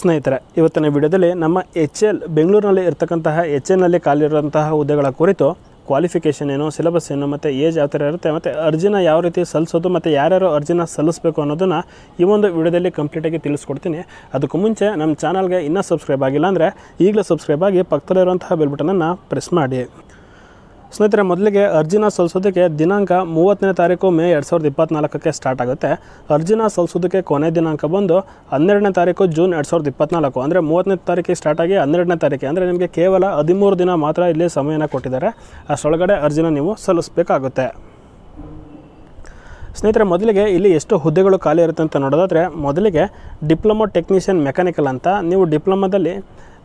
ಸ್ನೇಹಿತರೆ ಇವತ್ತಿನ ವಿಡಿಯೋದಲ್ಲಿ ನಮ್ಮ ಎಚ್ ಎಲ್ ಬೆಂಗಳೂರಿನಲ್ಲಿ ಇರ್ತಕ್ಕಂತಹ ಎಚ್ ಎಲ್ನಲ್ಲಿ ಕಾಲಿರುವಂತಹ ಹುದ್ದೆಗಳ ಕುರಿತು ಕ್ವಾಲಿಫಿಕೇಷನ್ ಏನು ಸಿಲೆಬಸ್ ಏನು ಮತ್ತು ಏಜ್ ಯಾವ ಥರ ಇರುತ್ತೆ ಮತ್ತು ಅರ್ಜಿನ ಯಾವ ರೀತಿ ಸಲ್ಲಿಸೋದು ಮತ್ತು ಯಾರ್ಯಾರು ಅರ್ಜಿನ ಸಲ್ಲಿಸಬೇಕು ಅನ್ನೋದನ್ನು ಈ ಒಂದು ವಿಡಿಯೋದಲ್ಲಿ ಕಂಪ್ಲೀಟಾಗಿ ತಿಳಿಸ್ಕೊಡ್ತೀನಿ ಅದಕ್ಕೂ ಮುಂಚೆ ನಮ್ಮ ಚಾನಲ್ಗೆ ಇನ್ನೂ ಸಬ್ಸ್ಕ್ರೈಬ್ ಆಗಿಲ್ಲ ಅಂದರೆ ಈಗಲೇ ಸಬ್ಸ್ಕ್ರೈಬ್ ಆಗಿ ಪಕ್ಕದಲ್ಲಿರುವಂತಹ ಬೆಲ್ಬಟನನ್ನು ಪ್ರೆಸ್ ಮಾಡಿ ಸ್ನೇಹಿತರೆ ಮೊದಲಿಗೆ ಅರ್ಜಿನ ಸಲ್ಲಿಸೋದಕ್ಕೆ ದಿನಾಂಕ ಮೂವತ್ತನೇ ತಾರೀಕು ಮೇ ಎರಡು ಸಾವಿರದ ಇಪ್ಪತ್ತ್ನಾಲ್ಕಕ್ಕೆ ಸ್ಟಾರ್ಟ್ ಆಗುತ್ತೆ ಅರ್ಜಿನ ಸಲ್ಲಿಸೋದಕ್ಕೆ ಕೊನೆ ದಿನಾಂಕ ಬಂದು ಹನ್ನೆರಡನೇ ತಾರೀಕು ಜೂನ್ ಎರಡು ಸಾವಿರದ ಇಪ್ಪತ್ತ್ನಾಲ್ಕು ಅಂದರೆ ಮೂವತ್ತನೇ ತಾರೀಕಿಗೆ ಸ್ಟಾರ್ಟ್ ಆಗಿ ಹನ್ನೆರಡನೇ ತಾರೀಕು ಅಂದರೆ ನಿಮಗೆ ಕೇವಲ ಹದಿಮೂರು ದಿನ ಮಾತ್ರ ಇಲ್ಲಿ ಸಮಯನ ಕೊಟ್ಟಿದ್ದಾರೆ ಅಷ್ಟೊಳಗಡೆ ಅರ್ಜಿನ ನೀವು ಸಲ್ಲಿಸಬೇಕಾಗುತ್ತೆ ಸ್ನೇಹಿತರೆ ಮೊದಲಿಗೆ ಇಲ್ಲಿ ಎಷ್ಟು ಹುದ್ದೆಗಳು ಖಾಲಿ ಇರುತ್ತೆ ಅಂತ ನೋಡೋದಾದರೆ ಮೊದಲಿಗೆ ಡಿಪ್ಲೊಮೊ ಟೆಕ್ನಿಷಿಯನ್ ಮೆಕ್ಯಾನಿಕಲ್ ಅಂತ ನೀವು ಡಿಪ್ಲೊಮಾದಲ್ಲಿ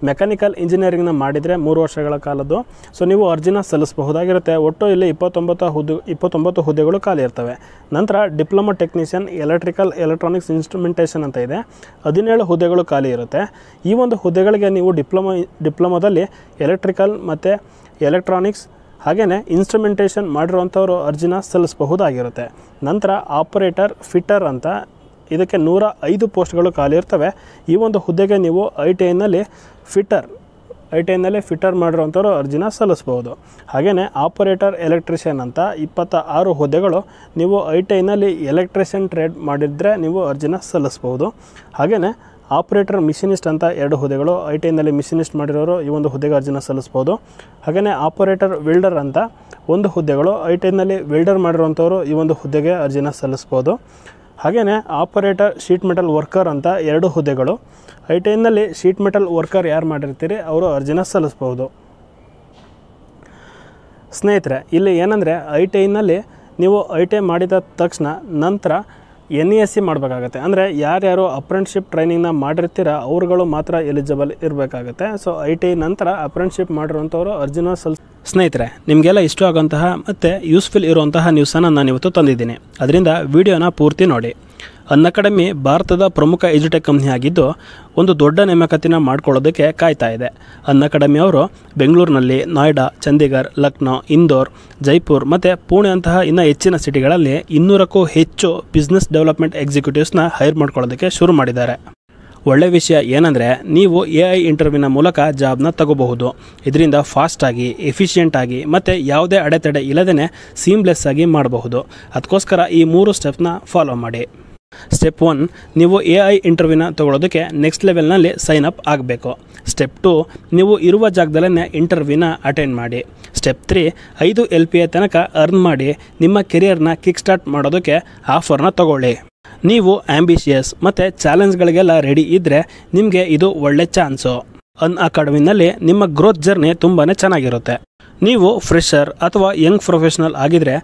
ಮೆಕ್ಯಾನಿಕಲ್ ಇಂಜಿನಿಯರಿಂಗ್ನ ಮಾಡಿದರೆ ಮೂರು ವರ್ಷಗಳ ಕಾಲದ್ದು ಸೊ ನೀವು ಅರ್ಜಿನ ಸಲ್ಲಿಸಬಹುದಾಗಿರುತ್ತೆ ಒಟ್ಟು ಇಲ್ಲಿ ಇಪ್ಪತ್ತೊಂಬತ್ತು ಹುದ್ದೆ ಇಪ್ಪತ್ತೊಂಬತ್ತು ಹುದ್ದೆಗಳು ಖಾಲಿ ಇರ್ತವೆ ನಂತರ diploma technician electrical electronics instrumentation ಅಂತ ಇದೆ ಹದಿನೇಳು ಹುದ್ದೆಗಳು ಖಾಲಿ ಇರುತ್ತೆ ಈ ಒಂದು ಹುದ್ದೆಗಳಿಗೆ ನೀವು ಡಿಪ್ಲೊಮಾ ಡಿಪ್ಲೊಮಾದಲ್ಲಿ ಎಲೆಕ್ಟ್ರಿಕಲ್ ಮತ್ತು ಎಲೆಕ್ಟ್ರಾನಿಕ್ಸ್ ಹಾಗೆಯೇ ಇನ್ಸ್ಟ್ರುಮೆಂಟೇಷನ್ ಮಾಡಿರುವಂಥವರು ಅರ್ಜಿನ ಸಲ್ಲಿಸಬಹುದಾಗಿರುತ್ತೆ ನಂತರ ಆಪರೇಟರ್ ಫಿಟ್ಟರ್ ಅಂತ ಇದಕ್ಕೆ ನೂರ ಐದು ಪೋಸ್ಟ್ಗಳು ಖಾಲಿ ಇರ್ತವೆ ಈ ಒಂದು ಹುದ್ದೆಗೆ ನೀವು ಐ ಟಿ ಐನಲ್ಲಿ ಫಿಟ್ಟರ್ ಐ ಟಿ ಐನಲ್ಲಿ ಫಿಟರ್ ಮಾಡಿರೋವಂಥವ್ರು ಅರ್ಜಿನ ಸಲ್ಲಿಸ್ಬೋದು ಹಾಗೆಯೇ ಆಪರೇಟರ್ ಎಲೆಕ್ಟ್ರಿಷಿಯನ್ ಅಂತ ಇಪ್ಪತ್ತ ಆರು ಹುದ್ದೆಗಳು ನೀವು ಐ ಟಿ ಐನಲ್ಲಿ ಎಲೆಕ್ಟ್ರಿಷಿಯನ್ ಟ್ರೇಡ್ ಮಾಡಿದರೆ ನೀವು ಅರ್ಜಿನ ಸಲ್ಲಿಸ್ಬೋದು ಹಾಗೆಯೇ ಆಪರೇಟರ್ ಮಿಷಿನಿಸ್ಟ್ ಅಂತ ಎರಡು ಹುದ್ದೆಗಳು ಐ ಟಿ ಐನಲ್ಲಿ ಮಿಷಿನಿಸ್ಟ್ ಮಾಡಿರೋರು ಈ ಒಂದು ಹುದ್ದೆಗೆ ಅರ್ಜಿನ ಸಲ್ಲಿಸ್ಬೋದು ಹಾಗೆಯೇ ಆಪರೇಟರ್ ವೆಲ್ಡರ್ ಅಂತ ಒಂದು ಹುದ್ದೆಗಳು ಐ ಟಿ ಐನಲ್ಲಿ ವೆಲ್ಡರ್ ಮಾಡಿರುವಂಥವ್ರು ಈ ಒಂದು ಹುದ್ದೆಗೆ ಅರ್ಜಿನ ಸಲ್ಲಿಸ್ಬೋದು ಹಾಗೆಯೇ ಆಪರೇಟರ್ ಶೀಟ್ ಮೆಟಲ್ ವರ್ಕರ್ ಅಂತ ಎರಡು ಹುದ್ದೆಗಳು ಐ ಟಿ ಐನಲ್ಲಿ ಶೀಟ್ ಮೆಟಲ್ ವರ್ಕರ್ ಯಾರು ಮಾಡಿರ್ತೀರಿ ಅವರು ಅರ್ಜಿನ ಸಲ್ಲಿಸ್ಬೋದು ಸ್ನೇಹಿತರೆ ಇಲ್ಲಿ ಏನಂದರೆ ಐ ಟಿ ಐನಲ್ಲಿ ನೀವು ಐ ಟಿ ಐ ಮಾಡಿದ ತಕ್ಷಣ ನಂತರ N E e S C ಮಾಡಬೇಕಾಗತ್ತೆ ಅಂದರೆ ಯಾರ್ಯಾರು ಅಪ್ರೆಂಟ್ಶಿಪ್ ಟ್ರೈನಿಂಗ್ನ ಮಾಡಿರ್ತೀರ ಅವ್ರುಗಳು ಮಾತ್ರ ಎಲಿಜಿಬಲ್ ಇರಬೇಕಾಗತ್ತೆ ಸೊ ಐ ಟಿ ನಂತರ ಅಪ್ರೆಂಟ್ಶಿಪ್ ಮಾಡಿರುವಂಥವ್ರು ಅರ್ಜುನ ಸಲ್ ಸ್ನೇಹಿತರೆ ನಿಮಗೆಲ್ಲ ಇಷ್ಟ ಆಗೋಂತಹ ಮತ್ತು ಯೂಸ್ಫುಲ್ ಇರುವಂತಹ ನ್ಯೂಸನ್ನು ನಾನು ಇವತ್ತು ತಂದಿದ್ದೀನಿ ಅದರಿಂದ ವಿಡಿಯೋನ ಪೂರ್ತಿ ನೋಡಿ ಅನ್ ಅಕಾಡೆಮಿ ಭಾರತದ ಪ್ರಮುಖ ಎಜುಟೆಕ್ ಕಂಪ್ನಿಯಾಗಿದ್ದು ಒಂದು ದೊಡ್ಡ ನೇಮಕತಿನ ಮಾಡ್ಕೊಳ್ಳೋದಕ್ಕೆ ಕಾಯ್ತಾ ಇದೆ ಅನ್ ಅಕಾಡೆಮಿ ಅವರು ಬೆಂಗಳೂರಿನಲ್ಲಿ ನಾಯ್ಡಾ ಚಂಡೀಗಢ್ ಲಕ್ನೋ ಇಂದೋರ್ ಜೈಪುರ್ ಮತ್ತು ಪುಣೆ ಅಂತಹ ಇನ್ನೂ ಹೆಚ್ಚಿನ ಸಿಟಿಗಳಲ್ಲಿ ಇನ್ನೂರಕ್ಕೂ ಹೆಚ್ಚು ಬಿಸ್ನೆಸ್ ಡೆವಲಪ್ಮೆಂಟ್ ಎಕ್ಸಿಕ್ಯೂಟಿವ್ಸ್ನ ಹೈರ್ ಮಾಡ್ಕೊಳ್ಳೋದಕ್ಕೆ ಶುರು ಮಾಡಿದ್ದಾರೆ ಒಳ್ಳೆ ವಿಷಯ ಏನಂದರೆ ನೀವು ಎ ಐ ಇಂಟರ್ವ್ಯೂನ ಮೂಲಕ ಜಾಬ್ನ ತಗೋಬಹುದು ಇದರಿಂದ ಫಾಸ್ಟಾಗಿ ಎಫಿಷಿಯೆಂಟಾಗಿ ಮತ್ತು ಯಾವುದೇ ಅಡೆತಡೆ ಇಲ್ಲದೇ ಸೀಮ್ಲೆಸ್ಸಾಗಿ ಮಾಡಬಹುದು ಅದಕ್ಕೋಸ್ಕರ ಈ ಮೂರು ಸ್ಟೆಪ್ನ ಫಾಲೋ ಮಾಡಿ ಸ್ಟೆಪ್ ಒನ್ ನೀವು ಎ ಐ ಇಂಟರ್ವ್ಯೂನ ತೊಗೊಳೋದಕ್ಕೆ ನೆಕ್ಸ್ಟ್ ಲೆವೆಲ್ನಲ್ಲಿ ಸೈನ್ ಅಪ್ ಆಗಬೇಕು ಸ್ಟೆಪ್ ಟು ನೀವು ಇರುವ ಜಾಗದಲ್ಲೇ ಇಂಟರ್ವ್ಯೂನ ಅಟೆಂಡ್ ಮಾಡಿ ಸ್ಟೆಪ್ ತ್ರೀ ಐದು ಎಲ್ ಪಿ ಎ ತನಕ ಅರ್ನ್ ಮಾಡಿ ನಿಮ್ಮ ಕೆರಿಯರ್ನ ಕಿಕ್ ಸ್ಟಾರ್ಟ್ ಮಾಡೋದಕ್ಕೆ ಆಫರ್ನ ತಗೊಳ್ಳಿ ನೀವು ಆ್ಯಂಬಿಷಿಯಸ್ ಮತ್ತು ಚಾಲೆಂಜ್ಗಳಿಗೆಲ್ಲ ರೆಡಿ ಇದ್ದರೆ ನಿಮಗೆ ಇದು ಒಳ್ಳೆ ಚಾನ್ಸು ಅನ್ ಅಕಾಡೆಮಿನಲ್ಲಿ ನಿಮ್ಮ ಗ್ರೋತ್ ಜರ್ನಿ ತುಂಬಾ ಚೆನ್ನಾಗಿರುತ್ತೆ ನೀವು ಫ್ರೆಶರ್ ಅಥವಾ ಯಂಗ್ ಪ್ರೊಫೆಷ್ನಲ್ ಆಗಿದ್ದರೆ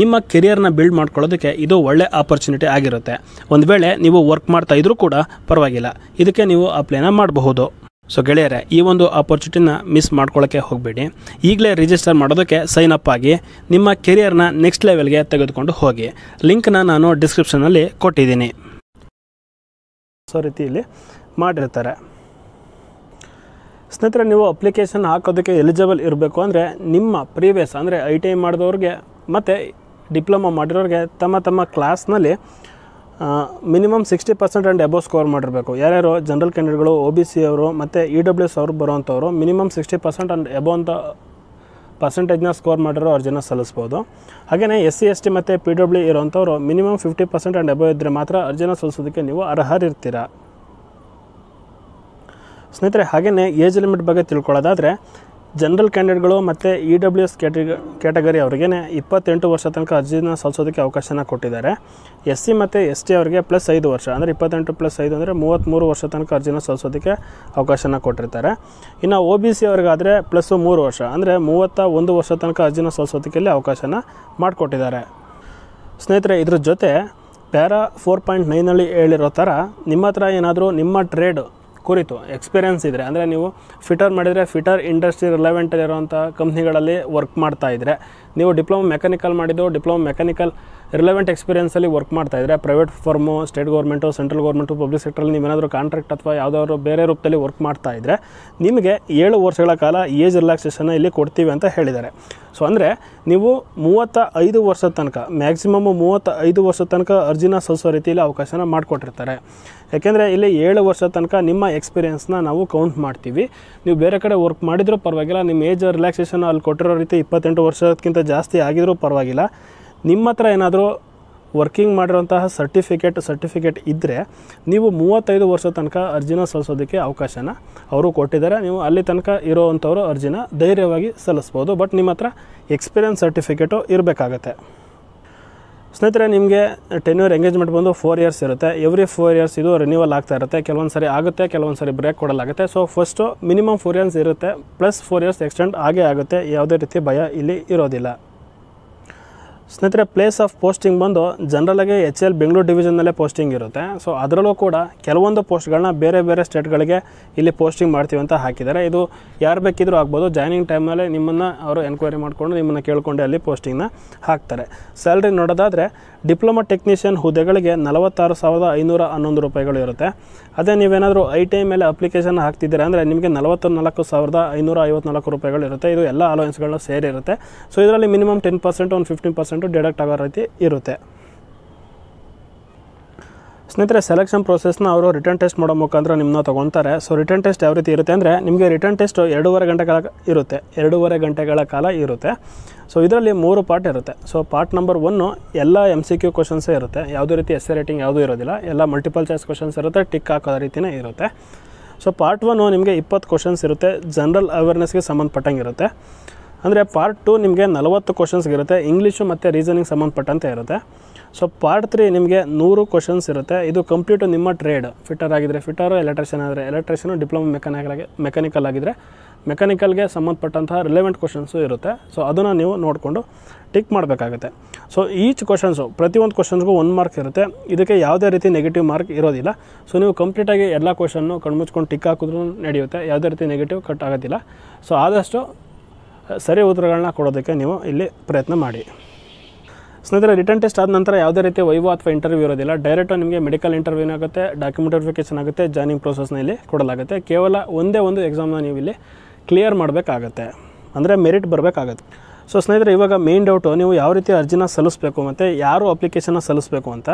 ನಿಮ್ಮ ಕೆರಿಯರ್ನ ಬಿಲ್ಡ್ ಮಾಡ್ಕೊಳ್ಳೋದಕ್ಕೆ ಇದು ಒಳ್ಳೆ ಆಪರ್ಚುನಿಟಿ ಆಗಿರುತ್ತೆ ಒಂದು ವೇಳೆ ನೀವು ವರ್ಕ್ ಮಾಡ್ತಾ ಇದ್ರೂ ಕೂಡ ಪರವಾಗಿಲ್ಲ ಇದಕ್ಕೆ ನೀವು ಅಪ್ಲೈನ ಮಾಡಬಹುದು ಸೊ ಗೆಳೆಯರೆ ಈ ಒಂದು ಆಪರ್ಚುನಿಟಿನ ಮಿಸ್ ಮಾಡ್ಕೊಳ್ಳೋಕ್ಕೆ ಹೋಗಬೇಡಿ ಈಗಲೇ ರಿಜಿಸ್ಟರ್ ಮಾಡೋದಕ್ಕೆ ಸೈನ್ ಅಪ್ ಆಗಿ ನಿಮ್ಮ ಕೆರಿಯರ್ನ ನೆಕ್ಸ್ಟ್ ಲೆವೆಲ್ಗೆ ತೆಗೆದುಕೊಂಡು ಹೋಗಿ ಲಿಂಕ್ನ ನಾನು ಡಿಸ್ಕ್ರಿಪ್ಷನಲ್ಲಿ ಕೊಟ್ಟಿದ್ದೀನಿ ಸೊ ರೀತಿಯಲ್ಲಿ ಮಾಡಿರ್ತಾರೆ ಸ್ನೇಹಿತರೆ ನೀವು ಅಪ್ಲಿಕೇಶನ್ ಹಾಕೋದಕ್ಕೆ ಎಲಿಜಿಬಲ್ ಇರಬೇಕು ಅಂದರೆ ನಿಮ್ಮ ಪ್ರೀವಿಯಸ್ ಅಂದರೆ ಐ ಟಿ ಐ ಮಾಡಿದವ್ರಿಗೆ ಮತ್ತು ಡಿಪ್ಲೊಮಾ ಮಾಡಿರೋರಿಗೆ ತಮ್ಮ ತಮ್ಮ ಕ್ಲಾಸ್ನಲ್ಲಿ minimum sixty percent and above score ಮಾಡಿರಬೇಕು ಯಾರ್ಯಾರು ಜನರಲ್ ಕ್ಯಾಂಡಿಡೇಟ್ಗಳು ಒ ಬಿ ಸಿ ಅವರು ಮತ್ತು ಇ ಡಬ್ಲ್ಯೂ ಎಸ್ ಅವ್ರಿಗೆ ಬರೋವಂಥವ್ರು minimum sixty percent and above ಅಂತ ಪರ್ಸೆಂಟೇಜ್ನ ಸ್ಕೋರ್ ಮಾಡಿರೋ ಅವ್ರ ಜನ ಸಲ್ಲಿಸ್ಬೋದು ಹಾಗೆಯೇ ಎಸ್ ಸಿ ಎಸ್ ಟಿ ಮತ್ತು ಪಿ ಡಬ್ಲ್ಯೂ ಇರೋವಂಥವ್ರು minimum fifty percent and above ಇದ್ದರೆ ಮಾತ್ರ ಅರ್ಜಿನ ಸಲ್ಲಿಸೋದಕ್ಕೆ ನೀವು ಅರ್ಹರಿರ್ತೀರಾ ಸ್ನೇಹಿತರೆ ಹಾಗೆಯೇ ಏಜ್ ಲಿಮಿಟ್ ಬಗ್ಗೆ ತಿಳ್ಕೊಳ್ಳೋದಾದರೆ ಜನರಲ್ ಕ್ಯಾಂಡಿಡೇಟ್ಗಳು ಮತ್ತು E e W S category category ಅವ್ರಿಗೆ ಇಪ್ಪತ್ತೆಂಟು ವರ್ಷ ತನಕ ಅರ್ಜಿನ ಸಲ್ಲಿಸೋದಕ್ಕೆ ಅವಕಾಶನ ಕೊಟ್ಟಿದ್ದಾರೆ ಎಸ್ ಸಿ ಮತ್ತು ಎಸ್ ಟಿ ಅವರಿಗೆ ಪ್ಲಸ್ ಐದು ವರ್ಷ ಅಂದರೆ ಇಪ್ಪತ್ತೆಂಟು ಪ್ಲಸ್ ಐದು ಅಂದರೆ ಮೂವತ್ತ್ಮೂರು ವರ್ಷ ತನಕ ಅರ್ಜಿನ ಸಲ್ಲಿಸೋದಕ್ಕೆ ಅವಕಾಶನ ಕೊಟ್ಟಿರ್ತಾರೆ ಇನ್ನು ಒ ಬಿ ಸಿ ಅವ್ರಿಗಾದರೆ ಪ್ಲಸ್ಸು ಮೂರು ವರ್ಷ ಅಂದರೆ ಮೂವತ್ತ ಒಂದು ವರ್ಷ ತನಕ ಅರ್ಜಿನ ಸಲ್ಲಿಸೋದಕ್ಕೆ ಇಲ್ಲಿ ಅವಕಾಶನ ಮಾಡಿಕೊಟ್ಟಿದ್ದಾರೆ ಸ್ನೇಹಿತರೆ ಇದ್ರ ಜೊತೆ ಪ್ಯಾರಾ ಫೋರ್ ಪಾಯಿಂಟ್ ನೈನಲ್ಲಿ ಹೇಳಿರೋ ಥರ ನಿಮ್ಮ ಹತ್ರ ಏನಾದರೂ ನಿಮ್ಮ ಟ್ರೇಡ್ ಕುರಿತು ಎಕ್ಸ್ಪೀರಿಯನ್ಸ್ ಇದ್ದರೆ ಅಂದರೆ ನೀವು ಫಿಟರ್ ಮಾಡಿದರೆ ಫಿಟರ್ ಇಂಡಸ್ಟ್ರಿ ರಿಲೆವೆಂಟಲ್ಲಿರುವಂಥ ಕಂಪ್ನಿಗಳಲ್ಲಿ ವರ್ಕ್ ಮಾಡ್ತಾ ಇದ್ದರೆ ನೀವು ಡಿಪ್ಲೊಮಾ ಮೆಕ್ಯಾನಿಕಲ್ ಮಾಡಿದ್ದು ಡಿಪ್ಲೊಮಾ ಮೆಕ್ಯಾನಿಕಲ್ ರಿಲೆವೆಂಟ್ ಎಕ್ಸ್ಪೀರಿಯನ್ಸಲ್ಲಿ ವರ್ಕ್ ಮಾಡ್ತಾ ಇದ್ದರೆ private firm state government central government public ಸೆಕ್ಟ್ರಲ್ಲಿ ನೀವೇನಾದರೂ ಕಾಂಟ್ರಾಕ್ಟ್ ಅಥವಾ ಯಾವುದಾದ್ರು ಬೇರೆ ರೂಪದಲ್ಲಿ ವರ್ಕ್ ಮಾಡ್ತಾ ಇದ್ದರೆ ನಿಮಗೆ ಏಳು ವರ್ಷಗಳ ಕಾಲ ಏಜ್ ರಿಲ್ಯಾಕ್ಸೇಷನ್ನ ಇಲ್ಲಿ ಕೊಡ್ತೀವಿ ಅಂತ ಹೇಳಿದ್ದಾರೆ ಸೊ ಅಂದರೆ ನೀವು ಮೂವತ್ತ ಐದು ವರ್ಷದ ತನಕ ಮ್ಯಾಕ್ಸಿಮಮ್ ಮೂವತ್ತ ಐದು ವರ್ಷದ ತನಕ ಅರ್ಜಿನ ಸಲ್ಲಿಸೋ ರೀತಿಯಲ್ಲಿ ಅವಕಾಶನ ಮಾಡಿಕೊಟ್ಟಿರ್ತಾರೆ ಯಾಕೆಂದರೆ ಇಲ್ಲಿ ಏಳು ವರ್ಷದ ತನಕ ನಿಮ್ಮ ಎಕ್ಸ್ಪೀರಿಯೆನ್ಸ್ನ ನಾವು ಕೌಂಟ್ ಮಾಡ್ತೀವಿ ನೀವು ಬೇರೆ ಕಡೆ ವರ್ಕ್ ಮಾಡಿದರೂ ಪರವಾಗಿಲ್ಲ ನಿಮ್ಮ ಏಜ್ ರಿಲ್ಯಾಕ್ಸೇಷನ್ ಅಲ್ಲಿ ಕೊಟ್ಟಿರೋ ರೀತಿ ಇಪ್ಪತ್ತೆಂಟು ವರ್ಷಕ್ಕಿಂತ ಜಾಸ್ತಿ ಆಗಿದ್ರೂ ಪರವಾಗಿಲ್ಲ ನಿಮ್ಮ ಹತ್ರ ಏನಾದರೂ ವರ್ಕಿಂಗ್ ಮಾಡಿರೋಂತಹ ಸರ್ಟಿಫಿಕೇಟ್ ಸರ್ಟಿಫಿಕೇಟ್ ಇದ್ದರೆ ನೀವು ಮೂವತ್ತೈದು ವರ್ಷ ತನಕ ಅರ್ಜಿನ ಸಲ್ಲಿಸೋದಕ್ಕೆ ಅವಕಾಶನ ಅವರು ಕೊಟ್ಟಿದ್ದಾರೆ ನೀವು ಅಲ್ಲಿ ತನಕ ಇರೋವಂಥವ್ರು ಅರ್ಜಿನ ಧೈರ್ಯವಾಗಿ ಸಲ್ಲಿಸ್ಬೋದು ಬಟ್ ನಿಮ್ಮ ಹತ್ರ ಎಕ್ಸ್ಪೀರಿಯನ್ಸ್ ಸರ್ಟಿಫಿಕೇಟು ಇರಬೇಕಾಗತ್ತೆ ಸ್ನೇಹಿತರೆ ನಿಮಗೆ ಟೆನ್ಯೂರ್ ಎಂಗೇಜ್ಮೆಂಟ್ ಬಂದು ಫೋರ್ ಇಯರ್ಸ್ ಇರುತ್ತೆ ಎವ್ರಿ ಫೋರ್ ಇಯರ್ಸ್ ಇದು ರಿನ್ಯೂವಲ್ ಆಗ್ತಾ ಇರುತ್ತೆ ಕೆಲವೊಂದು ಸರಿ ಆಗುತ್ತೆ ಕೆಲವೊಂದು ಸರಿ ಬ್ರೇಕ್ ಕೊಡಲಾಗುತ್ತೆ so first minimum four years ಇರುತ್ತೆ ಪ್ಲಸ್ ಫೋರ್ ಇಯರ್ಸ್ ಎಕ್ಸ್ಟೆಂಡ್ ಆಗೇ ಆಗುತ್ತೆ ಯಾವುದೇ ರೀತಿ ಭಯ ಇಲ್ಲಿ ಇರೋದಿಲ್ಲ ಸ್ನೇಹಿತರೆ ಪ್ಲೇಸ್ ಆಫ್ ಪೋಸ್ಟಿಂಗ್ ಬಂದು ಜನರಲಾಗಿ ಎಚ್ ಎಲ್ ಬೆಂಗಳೂರು ಡಿವಿಷನ್ನಲ್ಲೇ ಪೋಸ್ಟಿಂಗ್ ಇರುತ್ತೆ ಸೊ ಅದರಲ್ಲೂ ಕೂಡ ಕೆಲವೊಂದು ಪೋಸ್ಟ್ಗಳನ್ನ ಬೇರೆ ಬೇರೆ ಸ್ಟೇಟ್ಗಳಿಗೆ ಇಲ್ಲಿ ಪೋಸ್ಟಿಂಗ್ ಮಾಡ್ತೀವಿ ಅಂತ ಹಾಕಿದ್ದಾರೆ ಇದು ಯಾರು ಬೇಕಿದ್ರೂ ಆಗ್ಬೋದು ಜಾಯ್ನಿಂಗ್ ಟೈಮಲ್ಲಿ ನಿಮ್ಮನ್ನು ಅವರು ಎನ್ಕ್ವೈರಿ ಮಾಡಿಕೊಂಡು ನಿಮ್ಮನ್ನು ಕೇಳಿಕೊಂಡು ಅಲ್ಲಿ ಪೋಸ್ಟಿಂಗ್ನ ಹಾಕ್ತಾರೆ ಸ್ಯಾಲ್ರಿ ನೋಡೋದಾದರೆ ಡಿಪ್ಲೊಮಾ ಟೆಕ್ನಿಷಿಯನ್ ಹುದ್ದೆಗಳಿಗೆ ನಲವತ್ತಾರು ಸಾವಿರದ ಐನೂರ ಹನ್ನೊಂದು ರೂಪಾಯಿಗಳು ಇರುತ್ತೆ ಅದೇ ನೀವೇನಾದರೂ ಐ ಟಿ ಮೇಲೆ ಅಪ್ಲಿಕೇಶನ್ ಹಾಕ್ತಿದ್ದೀರ ಅಂದರೆ ನಿಮಗೆ ನಾಲ್ಕು ಸಾವಿರದ ಐನೂರ ಐವತ್ನಾಲ್ಕು ರೂಪಾಯಿಗಳು ಇರುತ್ತೆ ಇದು ಎಲ್ಲ ಅಲೋಯನ್ಸ್ಗಳನ್ನ ಸೇರಿರುತ್ತೆ ಸೊ ಇದರಲ್ಲಿ ಮಿನಿಮಮ್ ಟೆನ್ ಪರ್ಸೆಂಟ್ ಒಂದು ಫಿಫ್ಟೀನ್ ಪರ್ಸೆಂಟ್ ಅಮೌಂಟು ಡಿಡಕ್ಟ್ ಆಗೋ ರೀತಿ ಇರುತ್ತೆ ಸ್ನೇಹಿತರೆ ಸೆಲೆಕ್ಷನ್ ಪ್ರೋಸೆಸ್ನ ಅವರು ರಿಟರ್ನ್ ಟೆಸ್ಟ್ ಮಾಡೋ ಮುಖಾಂತರ ನಿಮ್ಮನ್ನ ತೊಗೊತಾರೆ ಸೊ ರಿಟರ್ನ್ ಟೆಸ್ಟ್ ಯಾವ ರೀತಿ ಇರುತ್ತೆ ಅಂದರೆ ನಿಮಗೆ ರಿಟರ್ನ್ ಟೆಸ್ಟ್ ಎರಡೂವರೆ ಗಂಟೆಗಳ ಇರುತ್ತೆ ಎರಡೂವರೆ ಗಂಟೆಗಳ ಕಾಲ ಇರುತ್ತೆ ಸೊ ಇದರಲ್ಲಿ ಮೂರು ಪಾರ್ಟ್ ಇರುತ್ತೆ ಸೊ ಪಾರ್ಟ್ ನಂಬರ್ ಒನ್ನು ಎಲ್ಲ ಎಮ್ ಸಿ ಕ್ಯೂ ಕ್ವಶನ್ಸೇ ಇರುತ್ತೆ ಯಾವುದೇ ರೀತಿ ಎಸ್ ಎ ರೇಟಿಂಗ್ ಯಾವುದೂ ಇರೋದಿಲ್ಲ ಎಲ್ಲ ಮಲ್ಟಿಪಲ್ ಚಾಯ್ಸ್ ಕ್ವಶನ್ಸ್ ಇರುತ್ತೆ ಟಿಕ್ ಹಾಕೋ ರೀತಿಯೇ ಇರುತ್ತೆ ಸೊ ಪಾರ್ಟ್ ಒನ್ನು ನಿಮಗೆ ಇಪ್ಪತ್ತು ಕ್ವಶನ್ಸ್ ಇರುತ್ತೆ ಜನರಲ್ ಅವೇರ್ನೆಸ್ಗೆ ಸಂಬಂಧಪಟ್ಟಂಗೆ ಇರುತ್ತೆ ಅಂದರೆ ಪಾರ್ಟ್ ಟು ನಿಮಗೆ ನಲವತ್ತು ಕ್ವಶನ್ಸ್ಗಿರುತ್ತೆ ಇರುತ್ತೆ ಇಂಗ್ಲೀಷು ಮತ್ತು ರೀಸನಿಂಗ್ ಸಂಬಂಧಪಟ್ಟಂತೆ ಇರುತ್ತೆ ಸೊ ಪಾರ್ಟ್ ತ್ರೀ ನಿಮಗೆ ನೂರು ಕ್ವಶನ್ಸ್ ಇರುತ್ತೆ ಇದು ಕಂಪ್ಲೀಟು ನಿಮ್ಮ ಟ್ರೇಡ್ ಫಿಟರ್ ಆಗಿದ್ದರೆ ಫಿಟರು ಎಲೆಕ್ಟ್ರಿಷನ್ ಆದರೆ ಎಲೆಕ್ಟ್ರಿಷನು ಡಿಪ್ಲೊಮಾ ಆಗಿ ಮೆಕ್ಯಾನಿಕಲ್ ಆಗಿದ್ದರೆ ಮೆಕ್ಯಾನಿಕಲ್ಗೆ ಸಂಬಂಧಪಟ್ಟಂತಹ ರಿಲೆವೆಂಟ್ ಕ್ವಶನ್ಸು ಇರುತ್ತೆ ಸೊ ಅದನ್ನು ನೀವು ನೋಡಿಕೊಂಡು ಟಿಕ್ ಮಾಡಬೇಕಾಗುತ್ತೆ ಸೊ ಈಚ್ ಕ್ವಶನ್ಸು ಪ್ರತಿಯೊಂದು ಕ್ವಶನ್ಸ್ಗೂ ಒಂದು ಮಾರ್ಕ್ ಇರುತ್ತೆ ಇದಕ್ಕೆ ಯಾವುದೇ ರೀತಿ ನೆಗೆಟಿವ್ ಮಾರ್ಕ್ ಇರೋದಿಲ್ಲ ಸೊ ನೀವು ಕಂಪ್ಲೀಟಾಗಿ ಎಲ್ಲ ಕ್ವಶನ್ನು ಕಣ್ಮುಚ್ಕೊಂಡು ಟಿಕ್ ಹಾಕಿದ್ರೂ ನಡೆಯುತ್ತೆ ಯಾವುದೇ ರೀತಿ ನೆಗೆಟಿವ್ ಕಟ್ ಆಗೋದಿಲ್ಲ ಸೊ ಆದಷ್ಟು ಸರಿ ಉತ್ತರಗಳನ್ನ ಕೊಡೋದಕ್ಕೆ ನೀವು ಇಲ್ಲಿ ಪ್ರಯತ್ನ ಮಾಡಿ ಸ್ನೇಹಿತರೆ ರಿಟರ್ನ್ ಟೆಸ್ಟ್ ಆದ ನಂತರ ಯಾವುದೇ ರೀತಿ ವೈವ ಅಥವಾ ಇಂಟರ್ವ್ಯೂ ಇರೋದಿಲ್ಲ ಡೈರೆಕ್ಟಾಗಿ ನಿಮಗೆ ಮೆಡಿಕಲ್ ಇಂಟರ್ವ್ಯೂ ಆಗುತ್ತೆ ಡಾಕ್ಯುಮೆಂಟ್ ವೆರಿಫಿಕೇಷನ್ ಆಗುತ್ತೆ ಜಾಯ್ನಿಂಗ್ ಪ್ರೋಸೆಸ್ನಲ್ಲಿ ಕೊಡಲಾಗುತ್ತೆ ಕೇವಲ ಒಂದೇ ಒಂದು ಎಕ್ಸಾಮ್ನ ನೀವು ಇಲ್ಲಿ ಕ್ಲಿಯರ್ ಮಾಡಬೇಕಾಗತ್ತೆ ಅಂದರೆ ಮೆರಿಟ್ ಬರಬೇಕಾಗತ್ತೆ ಸೊ ಸ್ನೇಹಿತರೆ ಇವಾಗ ಮೇನ್ ಡೌಟು ನೀವು ಯಾವ ರೀತಿ ಅರ್ಜಿನ ಸಲ್ಲಿಸಬೇಕು ಮತ್ತು ಯಾರು ಅಪ್ಲಿಕೇಶನ್ನ ಸಲ್ಲಿಸಬೇಕು ಅಂತ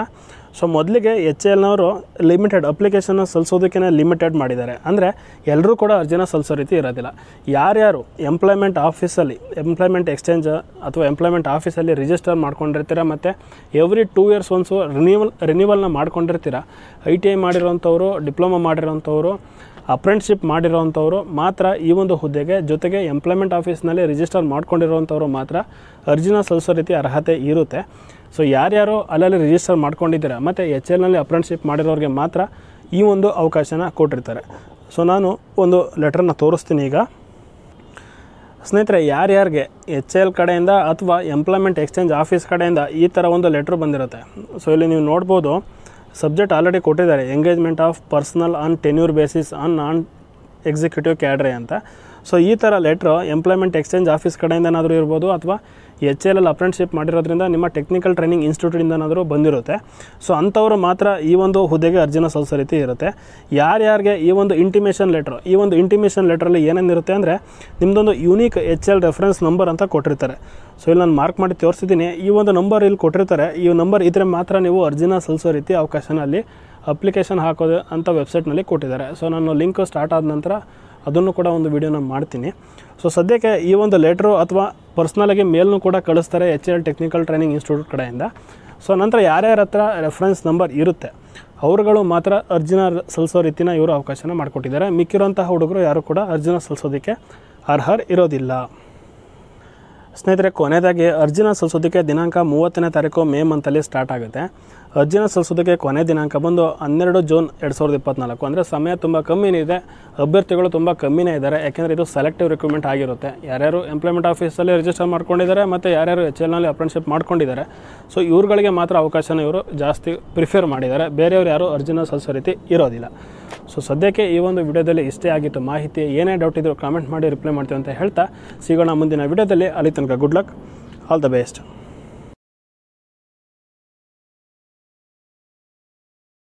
ಸೊ ಮೊದಲಿಗೆ ಎಚ್ ಎಲ್ನವರು ಲಿಮಿಟೆಡ್ ಅಪ್ಲಿಕೇಶನ್ನ ಸಲ್ಲಿಸೋದಕ್ಕೇ ಲಿಮಿಟೆಡ್ ಮಾಡಿದ್ದಾರೆ ಅಂದರೆ ಎಲ್ಲರೂ ಕೂಡ ಅರ್ಜಿನ ಸಲ್ಲಿಸೋ ರೀತಿ ಇರೋದಿಲ್ಲ ಯಾರ್ಯಾರು ಎಂಪ್ಲಾಯ್ಮೆಂಟ್ ಆಫೀಸಲ್ಲಿ ಎಂಪ್ಲಾಯ್ಮೆಂಟ್ ಎಕ್ಸ್ಚೇಂಜ್ ಅಥವಾ ಎಂಪ್ಲಾಯ್ಮೆಂಟ್ ಆಫೀಸಲ್ಲಿ ರಿಜಿಸ್ಟರ್ ಮಾಡ್ಕೊಂಡಿರ್ತೀರ ಮತ್ತು every two years once renewal ರಿನ್ಯೂವಲ್ನ ಮಾಡ್ಕೊಂಡಿರ್ತೀರ ಐ ಟಿ ಐ ಮಾಡಿರೋಂಥವ್ರು ಡಿಪ್ಲೊಮಾ ಮಾಡಿರೋಂಥವ್ರು ಅಪ್ರೆಂಟ್ಶಿಪ್ ಮಾಡಿರೋವಂಥವ್ರು ಮಾತ್ರ ಈ ಒಂದು ಹುದ್ದೆಗೆ ಜೊತೆಗೆ ಎಂಪ್ಲಾಯ್ಮೆಂಟ್ ಆಫೀಸ್ನಲ್ಲಿ ರಿಜಿಸ್ಟರ್ ಮಾಡ್ಕೊಂಡಿರೋವಂಥವ್ರು ಮಾತ್ರ ಅರ್ಜಿನ ಸಲ್ಲಿಸೋ ರೀತಿ ಅರ್ಹತೆ ಇರುತ್ತೆ ಸೊ ಯಾರ್ಯಾರು ಅಲ್ಲಲ್ಲಿ ರಿಜಿಸ್ಟರ್ ಮಾಡ್ಕೊಂಡಿದ್ದೀರಾ ಮತ್ತು ಎಚ್ ಎಲ್ನಲ್ಲಿ ಅಪ್ರೆಂಟ್ಶಿಪ್ ಮಾಡಿರೋರಿಗೆ ಮಾತ್ರ ಈ ಒಂದು ಅವಕಾಶನ ಕೊಟ್ಟಿರ್ತಾರೆ ಸೊ ನಾನು ಒಂದು ಲೆಟ್ರನ್ನ ತೋರಿಸ್ತೀನಿ ಈಗ ಸ್ನೇಹಿತರೆ ಯಾರ್ಯಾರಿಗೆ ಎಚ್ ಎಲ್ ಕಡೆಯಿಂದ ಅಥವಾ ಎಂಪ್ಲಾಯ್ಮೆಂಟ್ ಎಕ್ಸ್ಚೇಂಜ್ ಆಫೀಸ್ ಕಡೆಯಿಂದ ಈ ಥರ ಒಂದು ಲೆಟ್ರ್ ಬಂದಿರುತ್ತೆ ಸೊ ಇಲ್ಲಿ ನೀವು ನೋಡ್ಬೋದು ಸಬ್ಜೆಕ್ಟ್ ಆಲ್ರೆಡಿ ಕೊಟ್ಟಿದ್ದಾರೆ engagement of personnel on tenure basis on non executive cadre ಅಂತ ಸೊ ಈ ಥರ ಲೆಟ್ರು ಎಂಪ್ಲಾಯ್ಮೆಂಟ್ ಎಕ್ಸ್ಚೇಂಜ್ ಆಫೀಸ್ ಕಡೆಯಿಂದ ಏನಾದರೂ ಇರ್ಬೋದು ಅಥವಾ ಎಚ್ ಎಲ್ ಎಲ್ ಅಪ್ರೆಂಟ್ಶಿಪ್ ಮಾಡಿರೋದ್ರಿಂದ ನಿಮ್ಮ ಟೆಕ್ನಿಕಲ್ ಟ್ರೈನಿಂಗ್ ಇನ್ಸ್ಟಿಟ್ಯೂಟಿಂದನಾದರೂ ಬಂದಿರುತ್ತೆ ಸೊ ಅಂಥವ್ರು ಮಾತ್ರ ಈ ಒಂದು ಹುದ್ದೆಗೆ ಅರ್ಜಿನ ಸಲ್ಲಿಸೋ ರೀತಿ ಇರುತ್ತೆ ಯಾರ್ಯಾರಿಗೆ ಈ ಒಂದು ಇಂಟಿಮೇಷನ್ ಲೆಟ್ರ್ ಈ ಒಂದು ಇಂಟಿಮೇಷನ್ ಲೆಟ್ರಲ್ಲಿ ಏನೇನಿರುತ್ತೆ ಅಂದರೆ ನಿಮ್ಮದೊಂದು unique H L reference number ಅಂತ ಕೊಟ್ಟಿರ್ತಾರೆ ಸೊ ಇಲ್ಲಿ ನಾನು ಮಾರ್ಕ್ ಮಾಡಿ ತೋರಿಸಿದ್ದೀನಿ ಈ ಒಂದು ನಂಬರ್ ಇಲ್ಲಿ ಕೊಟ್ಟಿರ್ತಾರೆ ಈ ನಂಬರ್ ಇದ್ರೆ ಮಾತ್ರ ನೀವು ಅರ್ಜಿನ ಸಲ್ಲಿಸೋ ರೀತಿ ಅವಕಾಶನಲ್ಲಿ ಅಪ್ಲಿಕೇಶನ್ ಹಾಕೋದು ಅಂತ ವೆಬ್ಸೈಟ್ನಲ್ಲಿ ಕೊಟ್ಟಿದ್ದಾರೆ ಸೊ ನಾನು ಲಿಂಕ್ ಸ್ಟಾರ್ಟ್ ಆದ ನಂತರ ಅದನ್ನು ಕೂಡ ಒಂದು ವಿಡಿಯೋನ ಮಾಡ್ತೀನಿ ಸೊ ಸದ್ಯಕ್ಕೆ ಈ ಒಂದು ಲೆಟ್ರು ಅಥವಾ ಪರ್ಸ್ನಲಾಗಿ ಮೇಲ್ನು ಕೂಡ ಕಳಿಸ್ತಾರೆ H L technical training institute ಕಡೆಯಿಂದ ಸೊ ನಂತರ ಯಾರ್ಯಾರ ಹತ್ರ ರೆಫರೆನ್ಸ್ ನಂಬರ್ ಇರುತ್ತೆ ಅವರುಗಳು ಮಾತ್ರ ಅರ್ಜಿನ ಸಲ್ಲಿಸೋ ರೀತಿನ ಇವರು ಅವಕಾಶನ ಮಾಡಿಕೊಟ್ಟಿದ್ದಾರೆ ಮಿಕ್ಕಿರುವಂತಹ ಹುಡುಗರು ಯಾರು ಕೂಡ ಅರ್ಜಿನ ಸಲ್ಲಿಸೋದಕ್ಕೆ ಅರ್ಹರ್ ಇರೋದಿಲ್ಲ ಸ್ನೇಹಿತರೆ ಕೊನೆಯದಾಗಿ ಅರ್ಜಿನ ಸಲ್ಲಿಸೋದಕ್ಕೆ ದಿನಾಂಕ ಮೂವತ್ತನೇ ತಾರೀಕು ಮೇ ಮಂತಲ್ಲಿ ಸ್ಟಾರ್ಟ್ ಆಗುತ್ತೆ ಅರ್ಜಿನ ಸಲ್ಲಿಸೋದಕ್ಕೆ ಕೊನೆ ದಿನಾಂಕ ಬಂದು ಹನ್ನೆರಡು ಜೂನ್ ಎರಡು ಸಾವಿರದ ಇಪ್ಪತ್ನಾಲ್ಕು ಅಂದರೆ ಸಮಯ ತುಂಬ ಕಮ್ಮಿನೇ ಇದೆ ಅಭ್ಯರ್ಥಿಗಳು ತುಂಬ ಕಮ್ಮಿನೇ ಇದ್ದಾರೆ ಯಾಕೆಂದರೆ ಇದು ಸೆಲೆಕ್ಟಿವ್ ರಿಕ್ರೂಟ್ಮೆಂಟ್ ಆಗಿರುತ್ತೆ ಯಾರ್ಯಾರು ಎಂಪ್ಲಾಯ್ಮೆಂಟ್ ಆಫೀಸಲ್ಲಿ ರಿಜಿಸ್ಟರ್ ಮಾಡ್ಕೊಂಡಿದ್ದಾರೆ ಮತ್ತು ಯಾರ್ಯಾರು ಎಚ್ ಎಲ್ನಲ್ಲಿ ಅಪ್ರೆಂಟ್ಶಿಪ್ ಮಾಡ್ಕೊಂಡಿದ್ದಾರೆ ಸೊ ಇವ್ರುಗಳಿಗೆ ಮಾತ್ರ ಅವಕಾಶನ ಇವರು ಜಾಸ್ತಿ ಪ್ರಿಫೇರ್ ಮಾಡಿದ್ದಾರೆ ಬೇರೆಯವರು ಯಾರು ಅರ್ಜಿನ ಸಲ್ಲಿಸೋ ರೀತಿ ಇರೋದಿಲ್ಲ ಸೊ ಸದ್ಯಕ್ಕೆ ಈ ಒಂದು ವಿಡಿಯೋದಲ್ಲಿ ಇಷ್ಟೇ ಆಗಿತ್ತು ಮಾಹಿತಿ ಏನೇ ಡೌಟ್ ಇದ್ದರೂ ಕಾಮೆಂಟ್ ಮಾಡಿ ರಿಪ್ಲೈ ಮಾಡ್ತೀವಿ ಅಂತ ಹೇಳ್ತಾ ಸಿಗೋಣ ಮುಂದಿನ ವಿಡಿಯೋದಲ್ಲಿ ಅಲ್ಲಿ ತನಕ good luck all the best